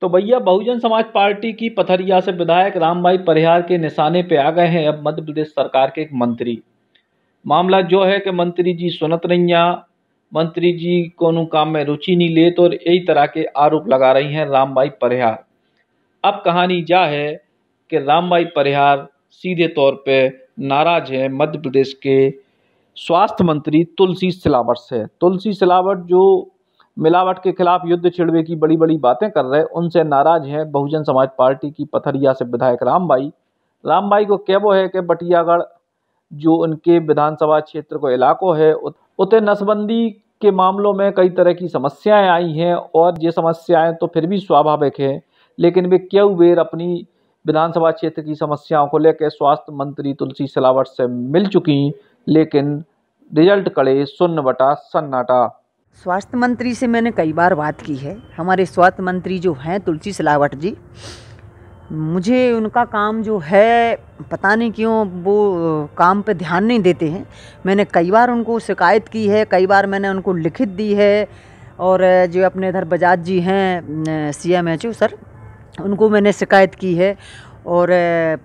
तो भैया बहुजन समाज पार्टी की पथरिया से विधायक राम भाई परिहार के निशाने पे आ गए हैं अब मध्य प्रदेश सरकार के एक मंत्री मामला जो है कि मंत्री जी सुनत रैया मंत्री जी को काम में रुचि नहीं ले तो और यही तरह के आरोप लगा रही हैं राम भाई परिहार अब कहानी जा है कि राम भाई परिहार सीधे तौर पे नाराज हैं मध्य प्रदेश के स्वास्थ्य मंत्री तुलसी सिलावट से तुलसी सिलावट जो मिलावट के खिलाफ युद्ध छिड़वे की बड़ी बड़ी बातें कर रहे उनसे नाराज हैं बहुजन समाज पार्टी की पथरिया से विधायक रामबाई रामबाई को कैबो है कि बटियागढ़ जो उनके विधानसभा क्षेत्र को इलाकों है उतने नसबंदी के मामलों में कई तरह की समस्याएं आई हैं और ये समस्याएं तो फिर भी स्वाभाविक हैं लेकिन वे क्यों बेर अपनी विधानसभा क्षेत्र की समस्याओं को लेकर स्वास्थ्य मंत्री तुलसी सिलावट से मिल चुकी लेकिन रिजल्ट कड़े सुन्न बटा सन्नाटा स्वास्थ्य मंत्री से मैंने कई बार बात की है हमारे स्वास्थ्य मंत्री जो हैं तुलसी सिलावट जी मुझे उनका काम जो है पता नहीं क्यों वो काम पे ध्यान नहीं देते हैं मैंने कई बार उनको शिकायत की है कई बार मैंने उनको लिखित दी है और जो अपने इधर बजाज जी हैं C M H O sir उनको मैंने शिकायत की है और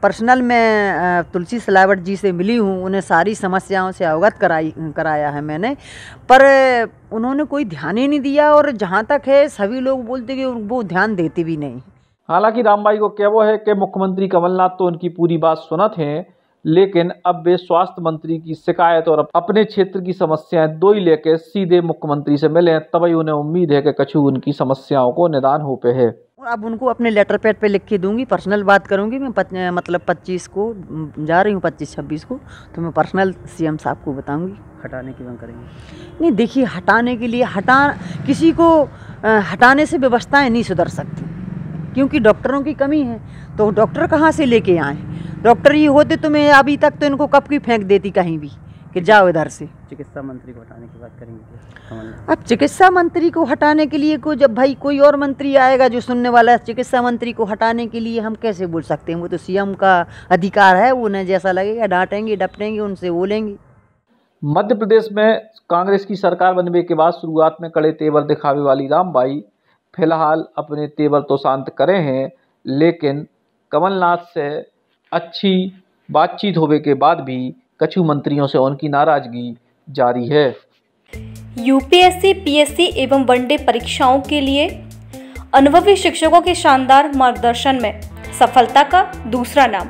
पर्सनल मैं तुलसी सिलावट जी से मिली हूँ उन्हें सारी समस्याओं से अवगत कराई कराया है मैंने पर उन्होंने कोई ध्यान ही नहीं दिया और जहाँ तक है सभी लोग बोलते कि वो ध्यान देते भी नहीं हालांकि रामबाई को वो है कि मुख्यमंत्री कमलनाथ तो उनकी पूरी बात सुनत हैं लेकिन अब वे स्वास्थ्य मंत्री की शिकायत और अपने क्षेत्र की समस्याएं दो ही लेकर सीधे मुख्यमंत्री से मिले तभी उन्हें उम्मीद है कि कछु उनकी समस्याओं को निदान हो पे है और अब उनको अपने लेटर पैड पे लिख के दूंगी पर्सनल बात करूंगी मैं पत, मतलब 25 को जा रही हूँ 25 26 को तो मैं पर्सनल सीएम साहब को बताऊंगी हटाने की मांग करेंगे नहीं देखिए हटाने के लिए हटा किसी को हटाने से व्यवस्थाएँ नहीं सुधर सकती क्योंकि डॉक्टरों की कमी है तो डॉक्टर कहाँ से लेके आए डॉक्टर ये होते तो मैं अभी तक तो इनको कब की फेंक देती कहीं भी कि जाओ इधर से चिकित्सा मंत्री को हटाने की बात करेंगे अब चिकित्सा मंत्री को हटाने के लिए को जब भाई कोई और मंत्री आएगा जो सुनने वाला है चिकित्सा मंत्री को हटाने के लिए हम कैसे बोल सकते हैं वो तो सीएम का अधिकार है वो उन्हें जैसा लगेगा डांटेंगे डपटेंगे उनसे बोलेंगे मध्य प्रदेश में कांग्रेस की सरकार बनने के बाद शुरुआत में कड़े तेवर दिखावे वाली रामबाई फिलहाल अपने तेवर तो शांत करे हैं लेकिन कमलनाथ से अच्छी बातचीत होने के बाद भी कछु मंत्रियों से उनकी नाराजगी जारी है यूपीएससी पीएससी एवं वनडे परीक्षाओं के लिए अनुभवी शिक्षकों के शानदार मार्गदर्शन में सफलता का दूसरा नाम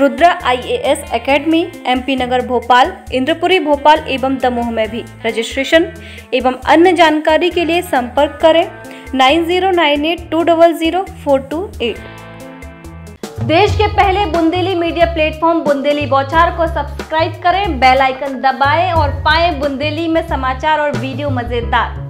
Rudra IAS academy MP Nagar Bhopal Indrapuri Bhopal एवं दमोह में भी रजिस्ट्रेशन एवं अन्य जानकारी के लिए संपर्क करें nine zero nine eight two double zero four two eight देश के पहले बुंदेली मीडिया प्लेटफॉर्म बुंदेली बौछार को सब्सक्राइब करें बेल आइकन दबाएं और पाएं बुंदेली में समाचार और वीडियो मजेदार